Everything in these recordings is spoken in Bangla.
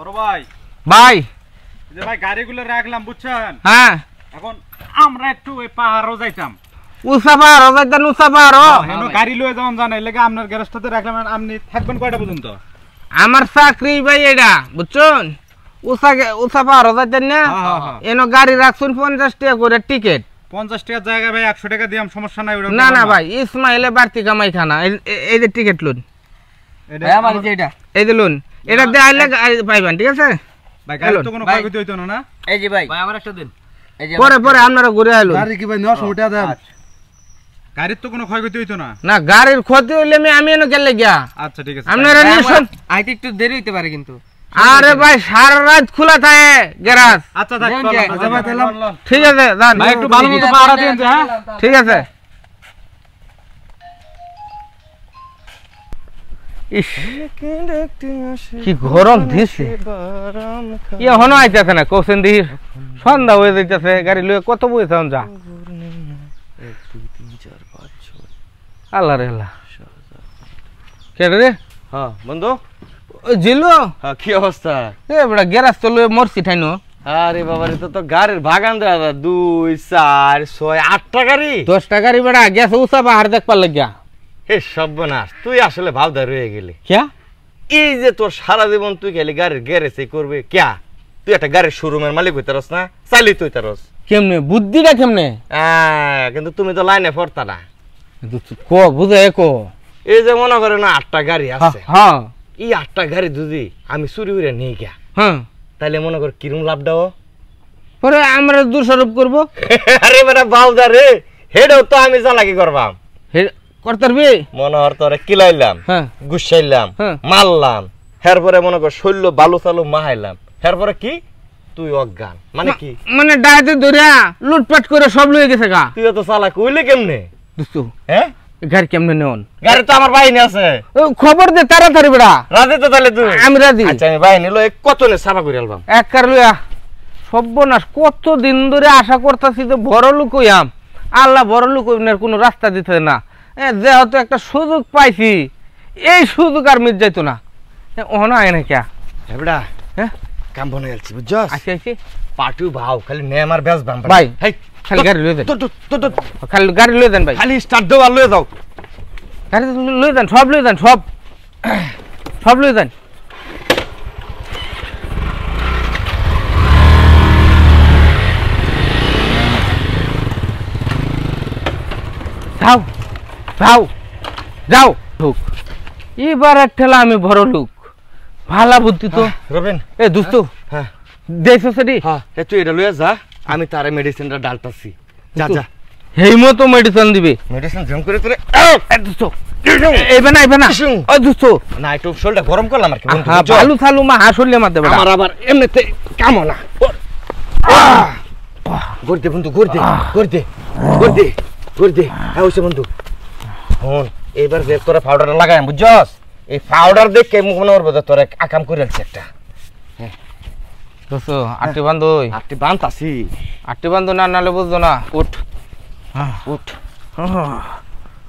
বড় ভাই ভাই যে ভাই গাড়িগুলো রাখলাম বুঝছেন হ্যাঁ এখন আমরা একটু ওই পাহাড়ও যাইতাম গাড়ি আপনার গ্যারেজটাতে আপনি আমার চাকরি ভাই এটা বুঝছেন উসা না হ্যাঁ, হ্যাঁ, হ্যাঁ। গাড়ি পঞ্চাশ করে টিকিট পঞ্চাশ ভাই একশো টাকা সমস্যা নাই না না ভাই বাড়তি কামাই খানা এই যে টিকিট এটা দিয়ে আইলে পাইবেন ঠিক আছে ভাই গাড়ি তো কোনো হইতো না এই যে ভাই ভাই আমার একটা দিন পরে পরে আপনারা ঘুরে আইলো গাড়ি কি ভাই নষ্ট দেন আচ্ছা। গাড়ির তো কোনো ক্ষয়ক্ষতি হইতো না না গাড়ির ক্ষতি হইলে আমি এনে গেলে গিয়া আচ্ছা ঠিক আছে আপনারা আইতে একটু দেরি হইতে পারে কিন্তু আরে ভাই সারা রাত খোলা থাকে গ্যারাজ আচ্ছা, আচ্ছা, আচ্ছা ঠিক আছে হ্যাঁ? ঠিক আছে কি গরম দিছে এখনো আইতেছে না কৌশন দি সন্ধ্যা হয়ে যাইতেছে গাড়ি লুয়ে কত বইছে যা আল্লাহ রে আল্লাহ কেটে রে হ্যাঁ বন্ধু জিলু হ্যাঁ কি অবস্থা এ বড় গ্যারাজ তো লুয়ে মরছি ঠাইনো আরে বাবা রে তো তো গাড়ির ভাগান দাদা দুই চার ছয় আটটা গাড়ি দশটা গাড়ি বেড়া গেছে উষা বাহার দেখ লাগিয়া এ সর্বনাশ তুই আসলে ভাবদা রয়ে গেলি ক্যা এই যে তোর সারা জীবন তুই গেলি গাড়ির গ্যারেজে করবে ক্যা তুই একটা গাড়ির শোরুমের মালিক হইতারস না চালি তুই তারস কেমনে বুদ্ধিটা কেমনে কিন্তু তুমি তো লাইনে পড়তা না ক বুঝে কো এই যে মনে করে না আটটা গাড়ি আছে হ্যাঁ এই আটটা গাড়ি যদি আমি চুরি করে নিয়ে গিয়া হ্যাঁ তাহলে মনে কর কিরম লাভ দাও পরে আমরা দোষারোপ করবো আরে বেটা বাউদা রে হেডও তো আমি চালাকি করবাম করতারবি মনে তোরে কিলাইলাম হ্যাঁ। গুসাইলাম হ্যাঁ। মারলাম মনে কর শৈল্য বালু চালু মাহাইলাম কি তুই অজ্ঞান মানে কি মানে ডায়েতে ধরিয়া লুটপাট করে সব গেছে গা তুই তো চালাক কেমনে দুস্তু হ্যাঁ কেমনে নেন গাড়ি তো আমার বাহিনী আছে খবর দে তাড়াতাড়ি বেড়া রাজি তো তাহলে তুই আমি রাজি আচ্ছা আমি বাহিনী কত নে সাফা করে আলবাম এক কার লইয়া সর্বনাশ কত দিন ধরে আশা করতাছি যে বড় লোক আল্লাহ বড় লোক কোনো রাস্তা দিতে না যেহেতু একটা সুযোগ পাইছি এই সুযোগ আর মিট যাইতো না ওহনা আয় না ক্যা এবড়া হ্যাঁ কাম বনে গেলছি বুঝছস আইছি আইছি পাটু ভাও খালি নে আমার ব্যাস বাম ভাই খালি গাড়ি লয়ে দেন খালি গাড়ি লয়ে দেন ভাই খালি স্টার্ট দাও আর লয়ে দাও গাড়ি লয়ে দেন সব লয়ে দেন সব সব লয়ে দেন যাও যাও যাও ঢুক এবার ঠেলা আমি বড় লোক ভালা বুদ্ধি তো হ্যাঁ, রবেন এ দুস্তু হ্যাঁ। দেখছো সেটি হ্যাঁ, তুই এটা যা আমি তার মেডিসিনটা ডালতাছি যা যা তো মেডিসিন দিবে মেডিসিন জম করে তোরে এ না করলাম কাম দে বন্ধু দে দে দে দে বন্ধু হন এবার বের করে পাউডার লাগাই বুঝছস এই পাউডার দেখে মনে করবো তোর আকাম করে আনছি একটা হ্যাঁ। আটটি বান্ধ ওই হ্যাঁ, আটটি বান্ধ আছি আটটি বান্ধ না নালে বুঝতো না উঠ হ্যাঁ। উঠ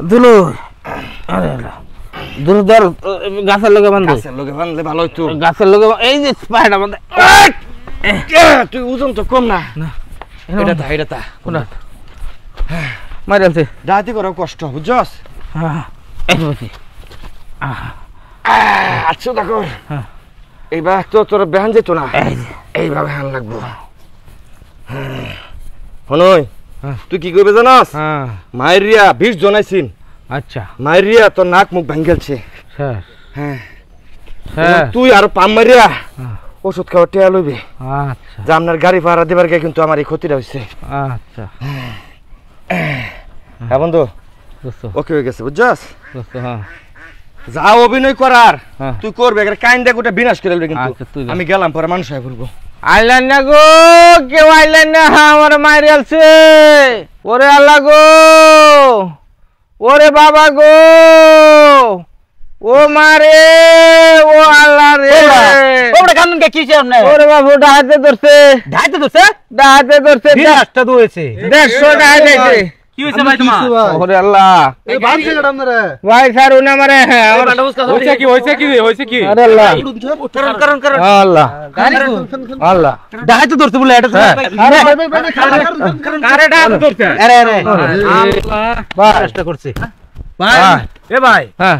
দুলু আরে দুলু ধর গাছের লোকে বান্ধ গাছের লোকে বান্ধলে ভালো হইতো গাছের লোকে এই যে পাহাড়টা বান্ধে তুই ওজন তো কম না এটা তা এটা তা কোন মারি আনছে ডাহাতি করার কষ্ট বুঝছস আচ্ছা দেখো হ্যাঁ। এইবার তো তোর বেহান যেত না এইভাবে হান লাগবো হ্যাঁ। হ্যাঁ। হনই তুই কি করবে জানাস মায়েরিয়া বিষ জনাইছিন আচ্ছা মায়েরিয়া তোর নাক মুখ ভাঙ্গেলছে হ্যাঁ তুই আর পাম মারিয়া ওষুধ খাওয়া টেয়া লইবে আচ্ছা। যে আপনার গাড়ি ভাড়া দেবার গিয়ে কিন্তু আমার এই ক্ষতিটা হয়েছে আচ্ছা হ্যাঁ বন্ধু ওকে হয়ে গেছে বুঝছস হ্যাঁ। যা অভিনয় করার হ্যাঁ। তুই করবে বিনাশ করে কিন্তু আচ্ছা, আমি গেলাম পরে মানুষ হয়ে আইলেন না গো কেউ আইলেন না আমার মায়ের ওরে আল্লাহ গো ওরে বাবা গো ও মারে ও আল্লাহ রে ওটা কান্দন কে কিছে আপনি ওরে বাবু ডাহাতে ধরছে ডাহাতে ধরছে ডাহাতে ধরছে 100 টাকা দিয়েছে এটা হ্যাঁ।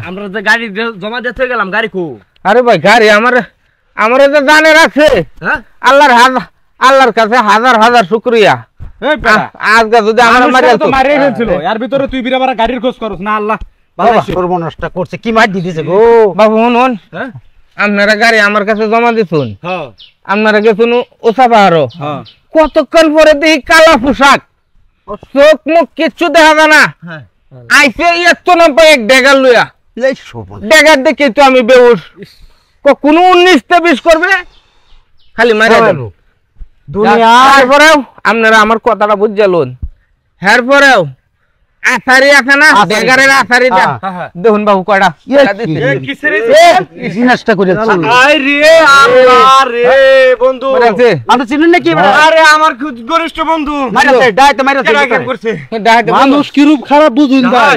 আমরা গাড়ি জমা দিতে গেলাম গাড়ি খুব আরে ভাই গাড়ি আমার আমার তো জানে রাখছে হ্যাঁ? আল্লাহর আল্লাহর কাছে হাজার হাজার শুক্রিয়া আজকে যদি আমার তো মারিয়ে হ্যাঁ। ফেলছিল ভিতরে তুই গাড়ির খোঁজ করছ না আল্লাহ বাবা করছে কি মার গো বাবু হ্যাঁ? আপনারা গাড়ি আমার কাছে জমা দিছুন হ্যাঁ। আপনারা গেছুন ওসা কতক্ষণ পরে দেখি কালা পোশাক চোখ মুখ কিচ্ছু দেখা যায় না আইসে এত নম্বর এক ডেগার লইয়া ডেগার দেখে তো আমি বেউস কোনো উনিশটা বিশ করবে খালি মারা দুনিয়া পরেও আপনারা আমার কথাটা বুঝালুন হ্যার পরেও আথারি আছে না বেগারের হ্যাঁ, হ্যাঁ। দেখুন বাবু কয়টা নাস্তা করে হ্যাঁ। বন্ধু আপনি চিনুন নাকি আরে আমার গরিষ্ঠ বন্ধু ডাইতে মারা করছে মানুষ কিরূপ খারাপ বুঝুন ভাই